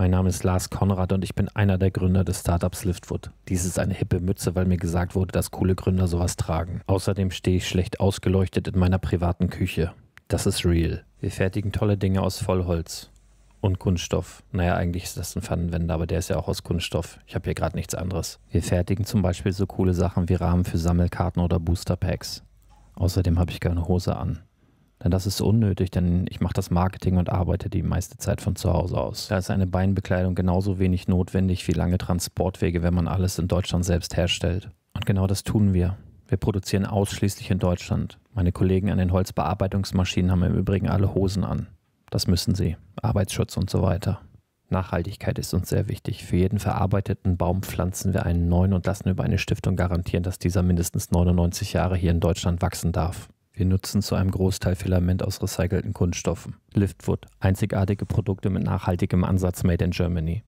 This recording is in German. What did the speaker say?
Mein Name ist Lars Konrad und ich bin einer der Gründer des Startups Liftwood. Dies ist eine hippe Mütze, weil mir gesagt wurde, dass coole Gründer sowas tragen. Außerdem stehe ich schlecht ausgeleuchtet in meiner privaten Küche. Das ist real. Wir fertigen tolle Dinge aus Vollholz und Kunststoff. Naja, eigentlich ist das ein Pfannenwender, aber der ist ja auch aus Kunststoff. Ich habe hier gerade nichts anderes. Wir fertigen zum Beispiel so coole Sachen wie Rahmen für Sammelkarten oder Boosterpacks. Außerdem habe ich keine Hose an. Denn das ist unnötig, denn ich mache das Marketing und arbeite die meiste Zeit von zu Hause aus. Da ist eine Beinbekleidung genauso wenig notwendig wie lange Transportwege, wenn man alles in Deutschland selbst herstellt. Und genau das tun wir. Wir produzieren ausschließlich in Deutschland. Meine Kollegen an den Holzbearbeitungsmaschinen haben im Übrigen alle Hosen an. Das müssen sie. Arbeitsschutz und so weiter. Nachhaltigkeit ist uns sehr wichtig. Für jeden verarbeiteten Baum pflanzen wir einen neuen und lassen über eine Stiftung garantieren, dass dieser mindestens 99 Jahre hier in Deutschland wachsen darf. Wir nutzen zu einem Großteil Filament aus recycelten Kunststoffen. Liftwood, einzigartige Produkte mit nachhaltigem Ansatz made in Germany.